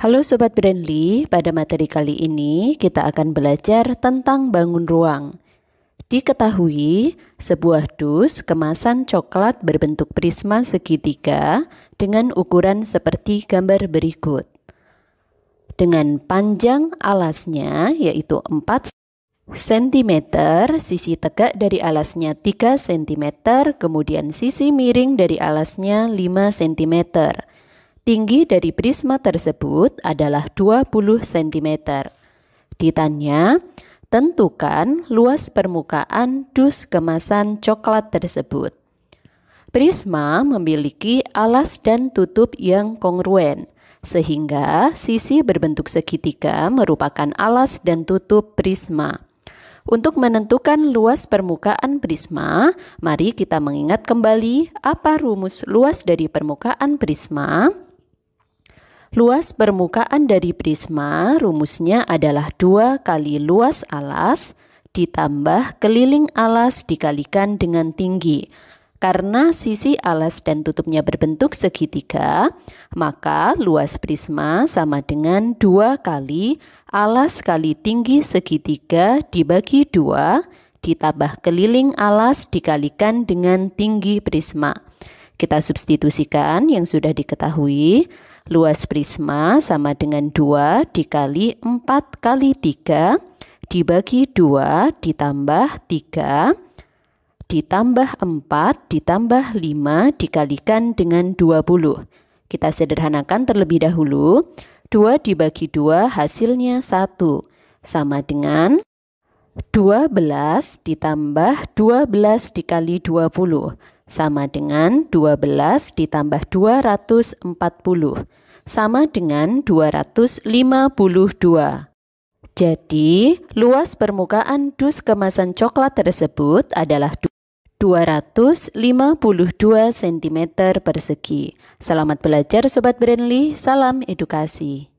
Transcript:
Halo Sobat Brandly, pada materi kali ini kita akan belajar tentang bangun ruang. Diketahui, sebuah dus kemasan coklat berbentuk prisma segitiga dengan ukuran seperti gambar berikut. Dengan panjang alasnya yaitu 4 cm, sisi tegak dari alasnya 3 cm, kemudian sisi miring dari alasnya 5 cm. Tinggi dari prisma tersebut adalah 20 cm. Ditanya, tentukan luas permukaan dus kemasan coklat tersebut. Prisma memiliki alas dan tutup yang kongruen, sehingga sisi berbentuk segitiga merupakan alas dan tutup prisma. Untuk menentukan luas permukaan prisma, mari kita mengingat kembali apa rumus luas dari permukaan prisma. Luas permukaan dari prisma rumusnya adalah dua kali luas alas ditambah keliling alas dikalikan dengan tinggi. Karena sisi alas dan tutupnya berbentuk segitiga, maka luas prisma sama dengan dua kali alas kali tinggi segitiga dibagi dua ditambah keliling alas dikalikan dengan tinggi prisma. Kita substitusikan yang sudah diketahui, Luas prisma sama dengan 2 dikali 4 kali 3 dibagi 2 ditambah 3 ditambah 4 ditambah 5 dikalikan dengan 20. Kita sederhanakan terlebih dahulu. 2 dibagi 2 hasilnya 1 sama dengan 12 ditambah 12 dikali 20 sama dengan 12 ditambah 240 sama dengan 252. Jadi, luas permukaan dus kemasan coklat tersebut adalah 252 cm persegi. Selamat belajar Sobat Brandly, salam edukasi.